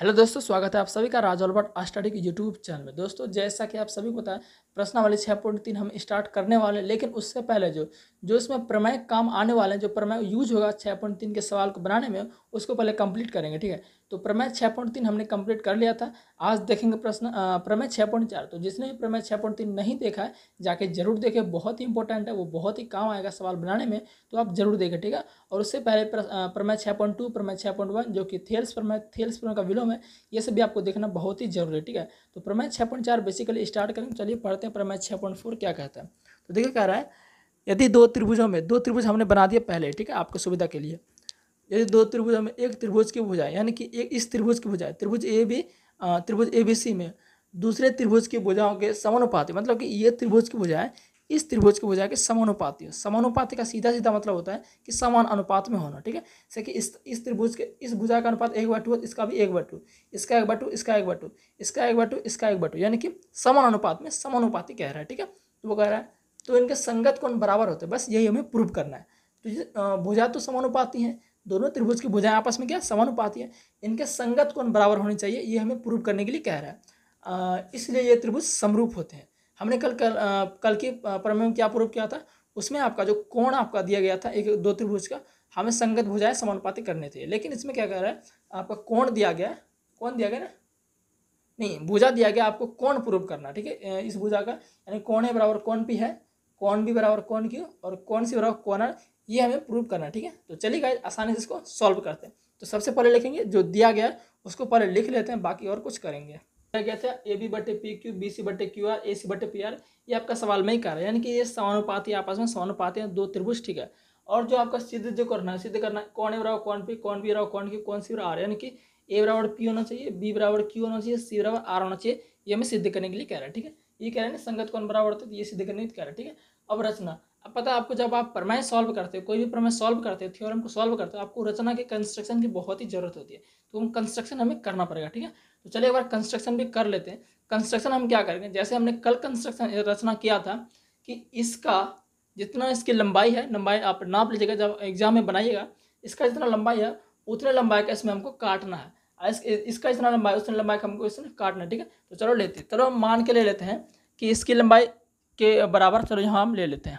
Hello दोस्तों स्वागत है आप सभी का राज भट्ट स्टडी के यूट्यूब चैनल में दोस्तों जैसा कि आप सभी को प्रश्न प्रश्नावली छः पॉइंट तीन हम स्टार्ट करने वाले हैं लेकिन उससे पहले जो जो इसमें प्रमेय काम आने वाले हैं जो प्रमेय यूज होगा छः पॉइंट तीन के सवाल को बनाने में उसको पहले कंप्लीट करेंगे ठीक है तो प्रमेय छः पॉइंट तीन हमने कंप्लीट कर लिया था आज देखेंगे प्रश्न प्रमेय छः पॉइंट चार तो जिसने भी प्रमेय छः पॉइंट तीन नहीं देखा है जाके जरूर देखे बहुत ही इंपॉर्टेंट है वो बहुत ही काम आएगा सवाल बनाने में तो आप जरूर देखें ठीक है और उससे पहले प्रमेय छः पॉइंट टू प्रमेय छः पॉइंट वन जो कि थेल्स प्रमेय थेल्स प्रमेय का विलोम है ये सब भी आपको देखना बहुत ही जरूरी है ठीक है तो प्रमेय छः पॉइंट चार बेसिकली स्टार्ट करेंगे चलिए पढ़ते हैं प्रमेय छः पॉइंट फोर क्या कहता है तो देखिए कह रहा है यदि दो त्रिभुजों में दो त्रिभुज हमने बना दिया पहले ठीक है आपकी सुविधा के लिए यदि दो त्रिभुज हमें एक त्रिभुज की भुजाएं यानी कि एक इस त्रिभुज की भुजाएं त्रिभुज ए बी त्रिभुज ए बी सी में दूसरे त्रिभुज की भुजाओं के समानुपाती मतलब कि ये त्रिभुज की भुजाएं इस त्रिभुज की भुजा के समानुपाती हो समानुपाती का सीधा सीधा मतलब होता है कि समान अनुपात में होना ठीक है जैसे कि इस इस त्रिभुज के इस भुजा का अनुपात एक बटू इसका भी एक बटू इसका एक बटू इसका एक बटू इसका एक बटू इसका एक बटू यानी कि समान अनुपात में समानुपाती कह रहा है ठीक है तो वो कह रहा है तो इनके संगत कौन बराबर होते हैं बस यही हमें प्रूव करना है तो भुजा तो समानुपाती है दोनों त्रिभुज की भुजाएं आपस में क्या समानुपाती है इनके संगत कोण बराबर होने चाहिए ये हमें प्रूव करने के लिए कह रहा है इसलिए ये त्रिभुज समरूप होते हैं हमने कल कल कल के प्रमेय में क्या प्रूव किया था उसमें आपका जो कोण आपका दिया गया था एक दो त्रिभुज का हमें संगत भुजाएं समानुपाती करने थे लेकिन इसमें क्या कह रहा है आपका कोण दिया गया कौन दिया गया ना नहीं भुजा दिया गया आपको कौन प्रूव करना ठीक है इस भुजा का यानी कौन है बराबर कौन भी है कौन भी बराबर कौन की और कौन सी बराबर है ये हमें प्रूव करना है ठीक है तो चलिए गाइज आसानी से इसको सॉल्व करते हैं तो सबसे पहले लिखेंगे जो दिया गया है उसको पहले लिख लेते हैं बाकी और कुछ करेंगे क्या था ए बी बटे पी क्यू बी सी बटे क्यू आर ए सी बटे पी आर ये आपका सवाल में ही कर रहा है यानी कि ये समानुपाती आपस में समानुपात हैं दो त्रिभुज ठीक है और जो आपका सिद्ध जो करना है सिद्ध करना है कौन ए बराबर कौन पी कौन बी बराबर कौन क्यू कौन सी बराबर यानी कि ए बराबर पी होना चाहिए बी बराबर क्यू होना चाहिए सी बराबर आर होना चाहिए ये हमें सिद्ध करने के लिए कह रहा है ठीक है ये कह रहे हैं संगत कौन बराबर होता है तो ये सिद्ध करने के लिए कह रहा है ठीक है अब रचना अब पता है आपको जब आप प्रमेय सॉल्व करते हो कोई भी प्रमेय सॉल्व करते हो थ्योरम को सॉल्व करते हो आपको रचना के कंस्ट्रक्शन की बहुत ही जरूरत होती है तो हम कंस्ट्रक्शन हमें करना पड़ेगा ठीक है तो चलिए एक बार कंस्ट्रक्शन भी कर लेते हैं कंस्ट्रक्शन हम क्या करेंगे जैसे हमने कल कंस्ट्रक्शन रचना किया था कि इसका जितना इसकी लंबाई है लंबाई आप नाप लीजिएगा जब एग्जाम में बनाइएगा इसका जितना लंबाई है उतने लंबाई का इसमें हमको काटना है इसका इतना लंबाई उतनी लंबाई का हमको इसमें काटना है ठीक है तो चलो लेते हैं चलो हम मान के ले लेते हैं कि इसकी लंबाई के बराबर चलो यहाँ हम ले लेते हैं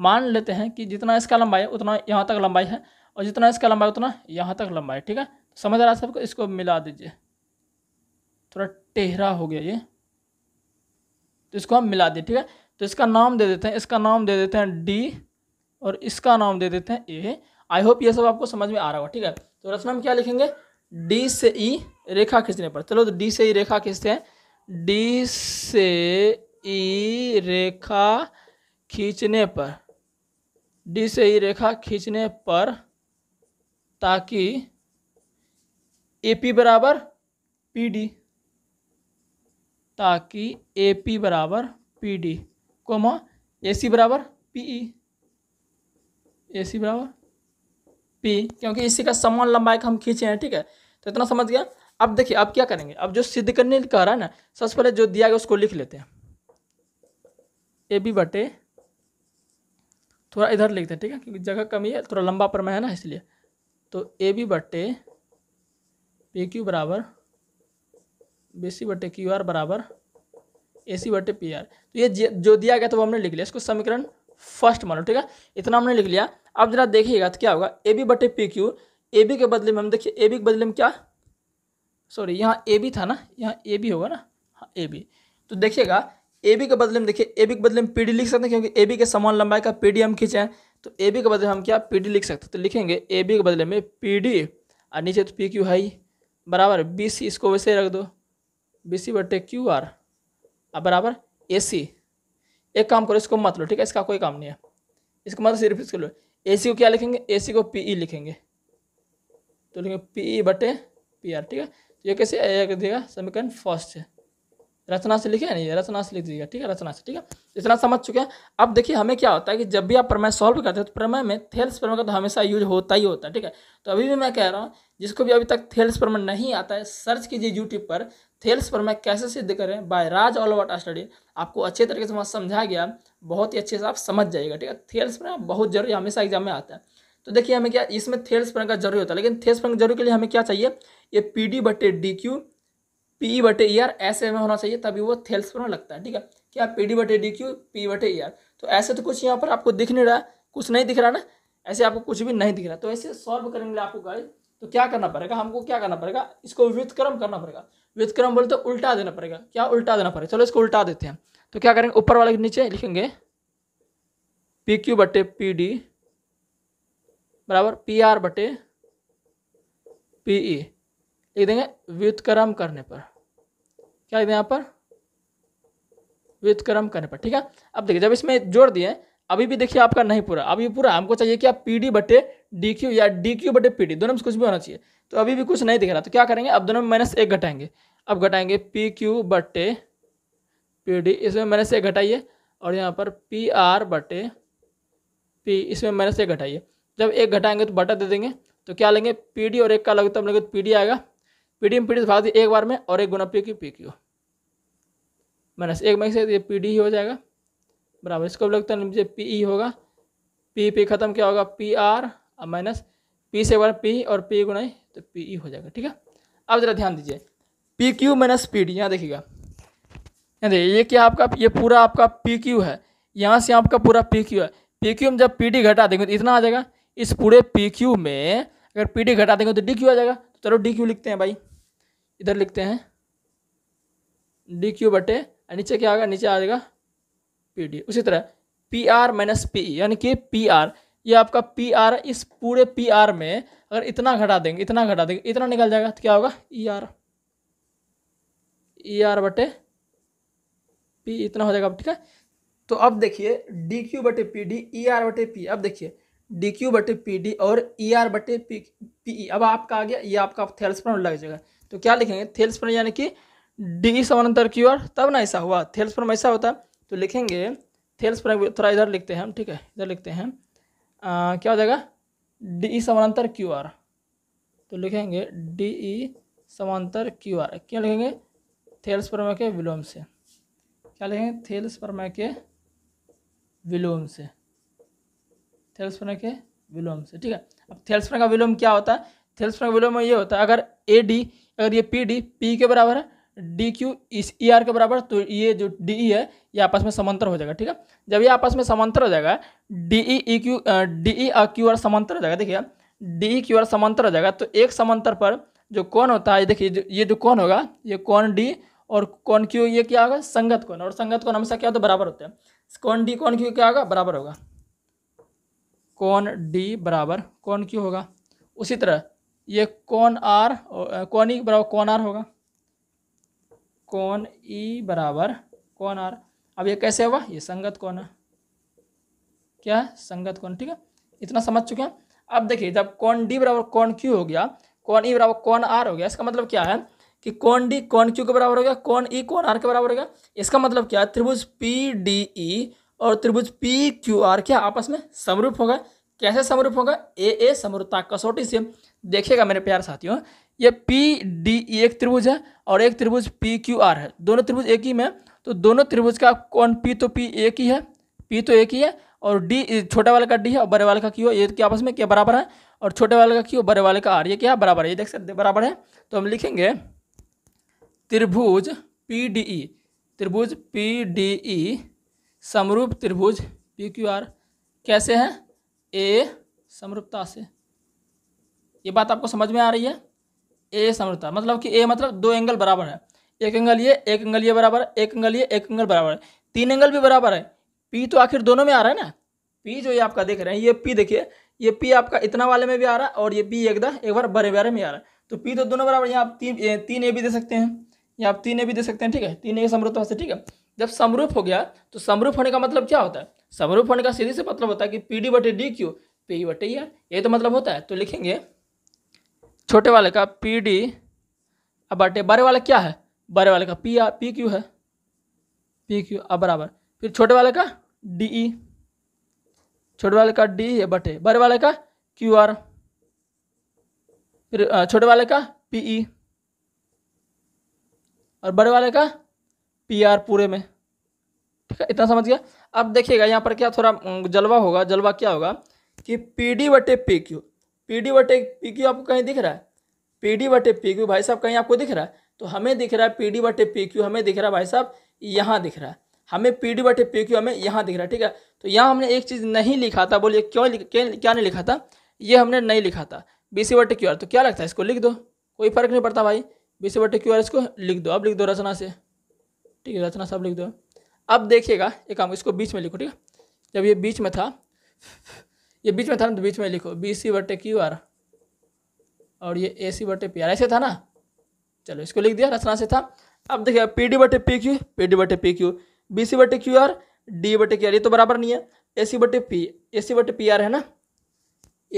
मान लेते हैं कि जितना इसका लंबाई है उतना यहाँ तक लंबाई है और जितना इसका लंबाई उतना यहाँ तक लंबाई ठीक है समझ रहा है सबको इसको मिला दीजिए थोड़ा टेहरा हो गया ये तो इसको हम मिला दिए ठीक है तो इसका नाम दे देते हैं इसका नाम दे देते हैं डी और इसका नाम दे देते हैं ए आई होप ये सब आपको समझ में आ रहा होगा ठीक है तो रचना हम क्या लिखेंगे डी से ई e रेखा खींचने पर चलो तो डी से ई e रेखा खींचते हैं डी से ई e रेखा खींचने पर डी से ही रेखा खींचने पर ताकि ए पी बराबर पी डी ताकि ए पी बराबर P D comma A C बराबर पी ई ए सी बराबर पी क्योंकि इसी का समान लंबाई का हम खींचे हैं ठीक है तो इतना समझ गया अब देखिए अब क्या करेंगे अब जो सिद्ध करने कह रहा है ना सबसे पहले जो दिया गया उसको लिख लेते हैं ए बी बटे थोड़ा इधर लिखते हैं ठीक है क्योंकि जगह कमी है थोड़ा लंबा पर है ना इसलिए तो ए बी बट्टे पी क्यू बराबर बी सी बट्टे क्यू आर बराबर ए सी बट्टे पी आर तो ये जो दिया गया था वो हमने लिख लिया इसको समीकरण फर्स्ट मानो ठीक है इतना हमने लिख लिया अब जरा देखिएगा तो क्या होगा ए बी बटे पी क्यू ए बी के बदले में हम देखिए ए बी के बदले में क्या सॉरी यहाँ ए बी था ना यहाँ ए बी होगा ना हाँ ए बी तो देखिएगा ए बी के बदले में देखिए ए बी के बदले में पी डी लिख सकते हैं क्योंकि ए बी के समान लंबाई का पी डी हम खींचें तो ए बी के बदले हम क्या पी डी लिख सकते हैं तो लिखेंगे ए बी के बदले में पी डी और नीचे तो पी क्यू हाई बराबर बी सी इसको वैसे रख दो बी सी बटे क्यू आर और बराबर ए सी एक काम करो इसको मत लो ठीक है इसका कोई काम नहीं है इसको मत सिर्फ इसको लो ए सी को क्या लिखेंगे ए सी को पी ई लिखेंगे तो लिखेंगे पी ई बटे पी आर ठीक है तो ये कैसे देगा समीकरण फर्स्ट है रचना से लिखे नहीं रचना से लिख दीजिएगा ठीक है रचना से ठीक है इतना समझ चुके हैं अब देखिए हमें क्या होता है कि जब भी आप प्रमेय सॉल्व करते हैं तो प्रमेय में थेल्स प्रमेय का तो हमेशा यूज होता ही होता है ठीक है तो अभी भी मैं कह रहा हूँ जिसको भी अभी तक थेल्स प्रमेय नहीं आता है सर्च कीजिए यूट्यूब पर थेल्स प्रमेय कैसे सिद्ध करें by Raj all over study आपको अच्छे तरीके से वहाँ समझा गया बहुत ही अच्छे से आप समझ जाइएगा ठीक है थेल्स प्रमेय बहुत जरूरी हमेशा एग्जाम में आता है तो देखिए हमें क्या इसमें थेल्स प्रमेय का जरूरी होता है लेकिन थेल्स प्रमेय जरूरी के लिए हमें क्या चाहिए ये पी डी बटे डी क्यू पी बटे ई e आर ऐसे में होना चाहिए तभी वो थेल्स पर लगता है ठीक है क्या पी डी बटे डी क्यू पी बटे ई e आर तो ऐसे तो कुछ यहाँ पर आपको दिख नहीं रहा कुछ नहीं दिख रहा ना ऐसे आपको कुछ भी नहीं दिख रहा तो ऐसे सॉल्व करेंगे आपको गाइस तो क्या करना पड़ेगा हमको क्या करना पड़ेगा इसको व्युतक्रम करना पड़ेगा व्युतक्रम बोलते तो उल्टा देना पड़ेगा क्या उल्टा देना पड़ेगा चलो इसको उल्टा देते हैं तो क्या करेंगे ऊपर वाले के नीचे लिखेंगे पी क्यू बटे पी डी बराबर पी आर बटे पी ई e। लिख देंगे व्युतक्रम करने पर क्या लिख दें यहाँ पर व्युतक्रम करने पर ठीक है अब देखिए जब इसमें जोड़ दिए अभी भी देखिए आपका नहीं पूरा अभी पूरा हमको चाहिए कि आप पी डी बटे डी क्यू या डी क्यू बटे पी डी दोनों में कुछ भी होना चाहिए तो अभी भी कुछ नहीं दिख रहा तो क्या करेंगे अब दोनों में माइनस एक घटाएंगे अब घटाएंगे पी क्यू बटे पी डी इसमें माइनस एक घटाइए और यहाँ पर पी आर बटे पी इसमें माइनस एक घटाइए जब एक घटाएंगे तो बटा दे देंगे तो क्या लेंगे पी डी और एक का लगे लघुत्तम लेंगे तो पी डी आएगा में पीडी भाग दिए एक बार में और एक गुना P Q P Q minus एक माइनस से ये पी डी ही हो जाएगा बराबर इसको अब लगता है मुझे पी ई होगा पी पी खत्म क्या होगा पी आर और माइनस पी से एक बार पी और पी गुना ही तो पी ई हो जाएगा ठीक है अब ज़रा ध्यान दीजिए P Q minus P D यहाँ देखिएगा यहाँ देखिए ये क्या आपका ये पूरा आपका पी क्यू है यहाँ से आपका पूरा पी क्यू है पी क्यू में जब पी डी घटा देंगे तो इतना आ जाएगा इस पूरे पी क्यू में अगर पी डी घटा देंगे तो डी क्यू आ जाएगा तो चलो डी क्यू लिखते हैं भाई इधर लिखते हैं डी क्यू बटे नीचे क्या आएगा नीचे आ जाएगा पी डी उसी तरह पी आर माइनस पी यानी कि पी आर ये आपका पी आर इस पूरे पी आर में अगर इतना घटा देंगे इतना घटा देंगे इतना निकल जाएगा तो क्या होगा ई आर ई आर बटे पी इतना हो जाएगा ठीक है तो अब देखिए डी क्यू बटे पी डी ई आर बटे पी अब देखिए डी क्यू बटे पी डी और ई er आर बटे पी पी अब आपका आ गया ये आपका थेल्स पर लग जाएगा तो क्या लिखेंगे थेल्स पर यानी कि डी समानांतर की ओर तब ना ऐसा हुआ थेल्स पर ऐसा होता तो लिखेंगे थेल्स पर थोड़ा इधर लिखते हैं हम ठीक है इधर लिखते हैं आ, क्या हो जाएगा डी ई समानांतर क्यू आर तो लिखेंगे डी ई समांतर क्यू आर क्या लिखेंगे थेल्स प्रमेय के विलोम से क्या लिखेंगे थेल्स प्रमेय के विलोम से थेल्स प्रमेय के विलोम से ठीक है अब थेल्स प्रमेय का विलोम क्या होता है थेल्स प्रमेय का विलोम ये होता है अगर ए डी अगर ये पी डी पी के बराबर है डी क्यू इस ई आर के बराबर तो ये जो डी ई e है ये आपस में समांतर हो जाएगा ठीक है जब ये आपस में समांतर हो जाएगा D E E Q D E Q R समांतर हो जाएगा देखिए डी ई क्यू आर समांतर हो जाएगा तो एक समांतर पर जो कौन होता है देखिए ये जो कौन होगा ये कौन डी और कौन क्यू ये क्या होगा संगत कौन और संगत कौन हमेशा क्या होता है बराबर होते हैं कौन डी कौन क्यू क्या होगा बराबर होगा कौन डी बराबर कौन क्यू होगा उसी तरह ये कौन आर कौन ई बराबर कौन आर होगा कौन ई बराबर कौन आर अब ये कैसे हुआ ये संगत कौन है क्या है संगत कौन ठीक है इतना समझ चुके हैं अब देखिए जब कौन डी बराबर कौन क्यू हो गया कौन ई बराबर कौन आर हो गया इसका मतलब क्या है कि कौन डी कौन क्यू के बराबर हो गया कौन ई कौन आर के बराबर हो गया इसका मतलब क्या है त्रिभुज पी डी ई और त्रिभुज पी क्यू आर क्या आपस में समरूप होगा कैसे समरूप होगा ए ए समरूपता कसौटी से देखिएगा मेरे प्यार साथियों ये पी डी ई एक त्रिभुज है और एक त्रिभुज पी क्यू आर है दोनों त्रिभुज एक ही में तो दोनों त्रिभुज का कौन पी तो पी एक ही है पी तो एक ही है और डी e, छोटे वाले का डी है और बड़े वाले का क्यू है ये क्या आपस में क्या बराबर है और छोटे वाले का क्यू बड़े वाले का आर ये क्या बराबर है ये देख सकते बराबर है तो हम लिखेंगे त्रिभुज पी डी ई त्रिभुज पी डी ई समरूप त्रिभुज पी क्यू आर कैसे है ए समरूपता से ये बात आपको समझ में आ रही है ए समरूपता मतलब कि ए मतलब दो एंगल बराबर है एक एंगल ये एक एंगल ये बराबर है एक एंगल ये एक एंगल बराबर है तीन एंगल भी बराबर है पी तो आखिर दोनों में आ रहा है ना पी जो ये आपका देख रहे हैं ये पी देखिए ये पी आपका इतना वाले में भी आ रहा है और ये पी एकदम एक बार बड़े बारे में आ रहा है तो पी तो दोनों बराबर यहाँ आप तीन तीन ए भी दे सकते हैं यहाँ आप तीन ए भी दे सकते हैं ठीक है तीन ए समरूप से ठीक है जब समरूप हो गया तो समरूप होने का मतलब क्या होता है समरूप होने का सीधे से मतलब होता है कि पी डी बटे डी क्यू पी बटे यार e ये तो मतलब होता है तो लिखेंगे छोटे वाले का पी डी अब बटे बड़े वाले क्या है बड़े वाले का पी आर पी क्यू है पी क्यू अब बराबर फिर छोटे वाले का डी ई e, छोटे वाले का डी ई बटे बड़े वाले का क्यू आर फिर छोटे वाले का पी ई e, और बड़े वाले का पी आर पूरे में ठीक है इतना समझ गया अब देखिएगा यहाँ पर क्या थोड़ा जलवा होगा जलवा क्या होगा कि पी डी बटे पी क्यू पी डी बटे पी क्यू आपको कहीं दिख रहा है पी डी बटे पी क्यू भाई साहब कहीं आपको दिख रहा है तो हमें दिख रहा है पी डी बटे पी क्यू हमें दिख रहा है भाई साहब यहाँ दिख रहा है हमें पी डी बटे पी क्यू हमें यहाँ दिख रहा है ठीक है तो यहाँ हमने एक चीज़ नहीं लिखा था बोलिए क्यों क्या नहीं लिखा था ये हमने नहीं लिखा था बी सी बटे क्यू आर तो क्या लगता है इसको लिख दो कोई फर्क नहीं पड़ता भाई बी सी बटे क्यू आर इसको लिख दो अब लिख दो रचना से ठीक है रचना सब लिख दो अब देखिएगा एक काम इसको बीच में लिखो ठीक है जब ये बीच में था ये बीच में था ना तो बीच में लिखो बी सी बटे क्यू आर और ये ए सी बटे पी आर ऐसे था ना चलो इसको लिख दिया रचना से था अब देखिए पी डी बटे पी क्यू पी डी बटे पी क्यू बी सी बटे क्यू आर डी बटे क्यू आर ये तो बराबर नहीं है ए सी बटे पी ए सी बटे पी आर है ना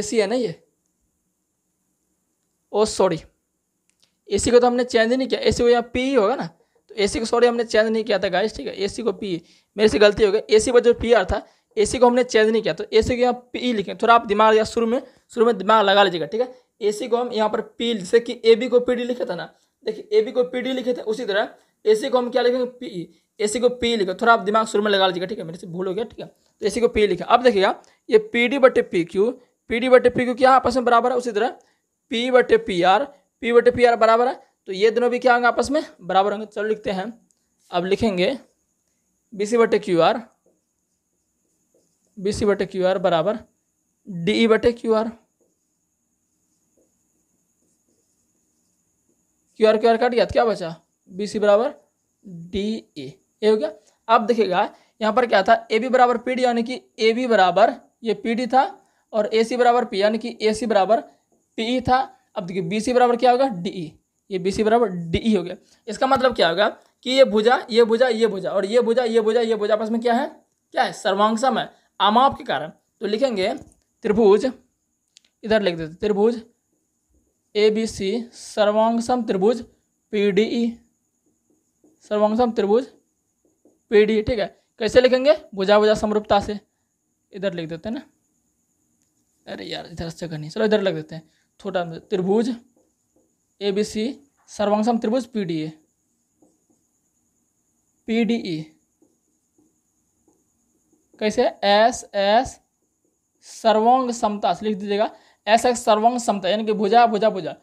ए सी है ना ये ओ सॉरी ए सी को तो हमने चेंज नहीं किया ए सी को यहाँ पी ही होगा ना तो ए सी को सॉरी हमने चेंज नहीं किया था गाइस ठीक है ए सी को पी मेरे से गलती हो गई ए सी बटे पी आर था ए को हमने चेंज नहीं किया तो ए को यहाँ पी लिखें थोड़ा आप दिमाग या शुरू में शुरू में दिमाग लगा लीजिएगा ठीक है ए को हम यहाँ पर पी जैसे कि ए बी को पी डी लिखे था ना देखिए ए बी को पी डी लिखे थे उसी तरह ए सी को हम क्या लिखेंगे पी ए सी को पी लिखे थोड़ा आप दिमाग शुरू में लगा लीजिएगा ठीक है मेरे से भूल हो गया ठीक है तो ए सी को पी लिखे अब देखिएगा ये पी डी बटे पी क्यू पी डी बटे पी क्यू क्या आपस में बराबर है उसी तरह पी बटे पी आर पी बटे पी आर बराबर है तो ये दोनों भी क्या होंगे आपस में बराबर होंगे चलो लिखते हैं अब लिखेंगे बी सी बटे क्यू आर बी सी बटे क्यू आर बराबर डी ई बटे Q R Q R Q R कट गया तो क्या बचा बी सी बराबर डी ए ये हो गया अब देखिएगा यहाँ पर क्या था ए बी बराबर पी डी यानी कि ए बी बराबर ये पी डी था और ए सी बराबर पी यानी कि ए सी बराबर पी ई था अब देखिए बी सी बराबर क्या होगा डी ई ये बी सी बराबर डी ई हो गया इसका मतलब क्या होगा कि ये भुजा ये भुजा ये भुजा और ये भुजा ये भुजा ये भुजा आपस में क्या है क्या है सर्वांगसम है अमाप के कारण तो लिखेंगे त्रिभुज इधर लिख देते त्रिभुज ए बी सी सर्वांगसम त्रिभुज पी डी ई सर्वांगसम त्रिभुज पी डी e, ठीक है कैसे लिखेंगे बुझा बुझा समरूपता से इधर लिख देते हैं ना अरे यार इधर से करनी चलो इधर लिख देते हैं छोटा त्रिभुज ए बी सी सर्वांगसम त्रिभुज P D A P D E कैसे एस एस सर्वोंग समता लिख दीजिएगा एस एस सर्वोंग समता यानी कि भुजा भुजा भुजा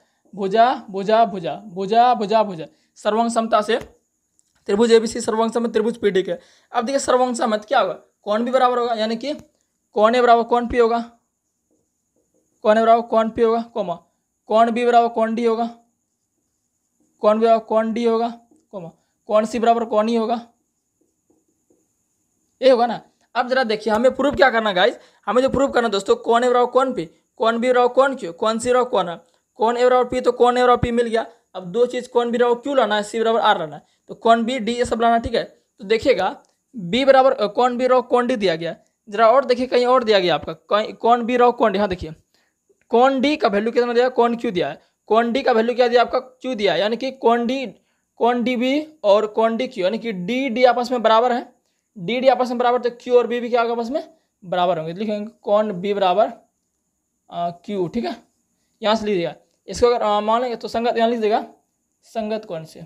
भुजा भुजा भुजा भुजा भुजा भुजा सर्वोंग समता से त्रिभुज एबीसी सर्वोंग समय त्रिभुज पी डी के अब देखिए सर्वोंग समत क्या होगा कौन भी बराबर होगा यानी कि कौन ए बराबर कौन पी होगा कौन ए बराबर कौन पी होगा कोमा कौन बी बराबर कौन डी होगा कौन बी बराबर कौन डी होगा कोमा कौन सी बराबर कौन ही e होगा ये होगा ना अब जरा देखिए हमें प्रूव क्या करना गाइज हमें जो प्रूव करना दोस्तों कौन एवराव कौन पी कौन बी बराबर कौन क्यू कौन सी बराबर कौन है कौन एवरा पी तो कौन ए पी मिल गया अब दो चीज़ कौन बी बराबर क्यू लाना है सी बराबर आर लाना है तो कौन बी डी ये सब लाना ठीक है तो देखिएगा बी बराबर कौन बी बराबर कौन डी दिया गया जरा और देखिए कहीं और दिया गया आपका कौन बी रहो कौन डी हाँ देखिए कौन डी का वैल्यू कितना दिया कौन क्यू दिया है कौन डी का वैल्यू क्या दिया आपका क्यू दिया यानी कि कौन डी कौन डी बी और कौन डी क्यू यानी कि डी डी आपस में बराबर है डी डी आपस में बराबर तो क्यू और बी भी क्या होगा आपस में बराबर होंगे लिखेंगे कौन बी बराबर क्यू ठीक है यहाँ से लीजिएगा इसको अगर मान लेंगे तो संगत यहाँ लीजिएगा संगत कौन से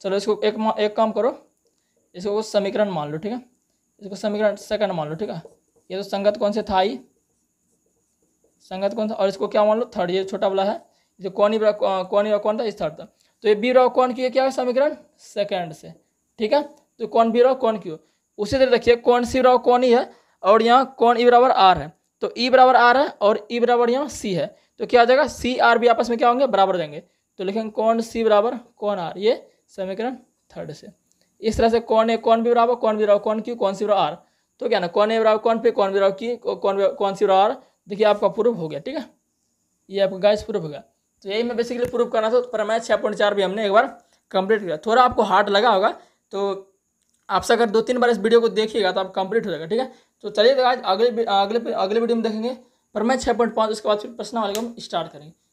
चलो इसको एक एक काम करो इसको समीकरण मान लो ठीक है इसको समीकरण सेकंड मान लो ठीक है ये तो संगत कौन से था ही संगत कौन था और इसको क्या मान लो थर्ड ये छोटा वाला है जो कौन ही कौन ही कौन था इस थर्ड था तो ये बी बराबर कौन की क्या समीकरण सेकंड से ठीक है तो कौन बी रहा कौन क्यू उसी तरह देखिए कौन सी बराबर कौन ई है और यहाँ कौन ई बराबर आर है तो ई बराबर आर है और ई बराबर यहाँ सी है तो क्या आ जाएगा सी आर भी आपस में क्या होंगे बराबर देंगे तो लिखेंगे कौन सी बराबर कौन आर ये समीकरण थर्ड से इस तरह से कौन ए कौन भी बराबर कौन भी बराबर कौन क्यू कौन सी बराबर आर तो क्या ना कौन ए बराबर कौन पे कौन बराबर की कौन कौन सी बराबर आर देखिए आपका प्रूफ हो गया ठीक है ये आपका गाइस प्रूफ हो गया तो यही मैं बेसिकली प्रूफ करना था प्रमेय छः पॉइंट चार भी हमने एक बार कंप्लीट किया थोड़ा आपको हार्ड लगा होगा तो आपसे अगर दो तीन बार इस वीडियो को देखिएगा तो आप कंप्लीट हो जाएगा ठीक है तो चलिए तो आज अगले अगले अगले वीडियो में देखेंगे पर मैं छः पॉइंट पाँच उसके बाद फिर प्रश्न वाले को हम स्टार्ट करेंगे